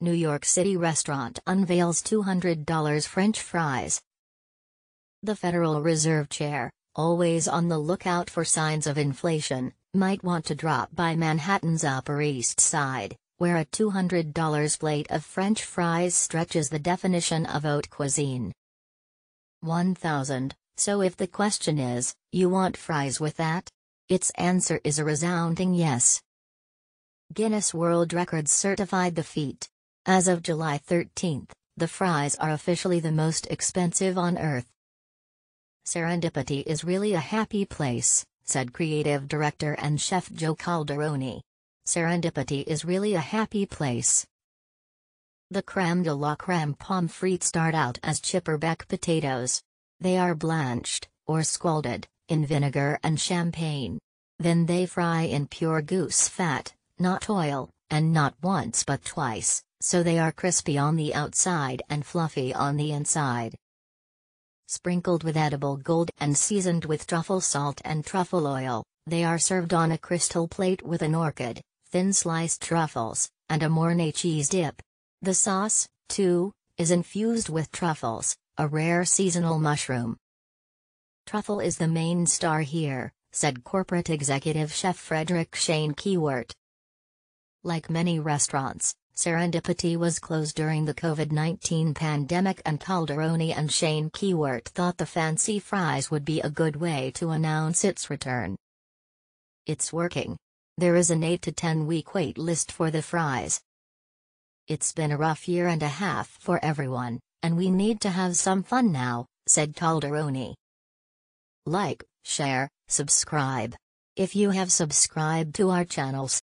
New York City restaurant unveils $200 French fries. The Federal Reserve Chair, always on the lookout for signs of inflation, might want to drop by Manhattan's Upper East Side, where a $200 plate of French fries stretches the definition of haute cuisine. 1000 So if the question is, you want fries with that? Its answer is a resounding yes. Guinness World Records certified the feat. As of July 13, the fries are officially the most expensive on Earth. Serendipity is really a happy place, said creative director and chef Joe Calderoni. Serendipity is really a happy place. The creme de la creme pommes frites start out as chipperback potatoes. They are blanched, or scalded, in vinegar and champagne. Then they fry in pure goose fat, not oil, and not once but twice, so they are crispy on the outside and fluffy on the inside. Sprinkled with edible gold and seasoned with truffle salt and truffle oil, they are served on a crystal plate with an orchid, thin sliced truffles, and a Mornay cheese dip. The sauce, too, is infused with truffles, a rare seasonal mushroom. Truffle is the main star here, said corporate executive chef Frederick Shane Keywert, like many restaurants, Serendipity was closed during the COVID 19 pandemic, and Calderoni and Shane Keywart thought the fancy fries would be a good way to announce its return. It's working. There is an 8 to 10 week wait list for the fries. It's been a rough year and a half for everyone, and we need to have some fun now, said Calderoni. Like, share, subscribe. If you have subscribed to our channels,